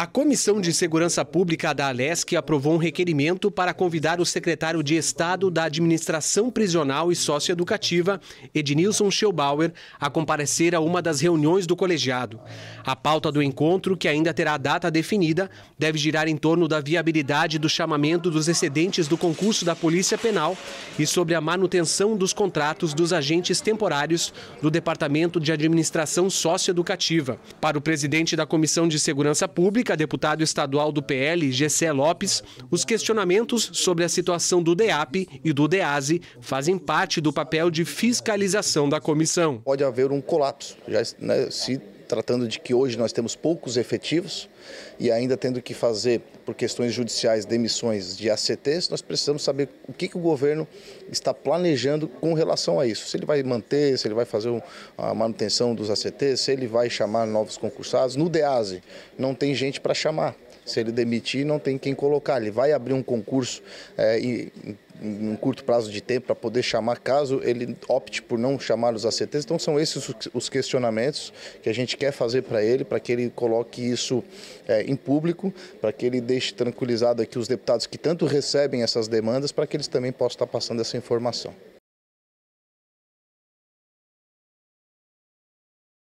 A Comissão de Segurança Pública da Alesc aprovou um requerimento para convidar o secretário de Estado da Administração Prisional e Socioeducativa, Ednilson Schelbauer a comparecer a uma das reuniões do colegiado. A pauta do encontro, que ainda terá data definida, deve girar em torno da viabilidade do chamamento dos excedentes do concurso da Polícia Penal e sobre a manutenção dos contratos dos agentes temporários do Departamento de Administração Socioeducativa. Para o presidente da Comissão de Segurança Pública, explica a deputado estadual do PL, Gessé Lopes, os questionamentos sobre a situação do DEAP e do DEASE fazem parte do papel de fiscalização da comissão. Pode haver um colapso, já, né, se tratando de que hoje nós temos poucos efetivos e ainda tendo que fazer, por questões judiciais, demissões de ACTs, nós precisamos saber o que, que o governo está planejando com relação a isso. Se ele vai manter, se ele vai fazer a manutenção dos ACTs, se ele vai chamar novos concursados. No DEASE, não tem gente para chamar. Se ele demitir, não tem quem colocar. Ele vai abrir um concurso é, num curto prazo de tempo para poder chamar, caso ele opte por não chamar os ACTs. Então são esses os questionamentos que a gente quer fazer para ele, para que ele coloque isso é, em público, para que ele deixe tranquilizado aqui os deputados que tanto recebem essas demandas, para que eles também possam estar tá passando essa informação.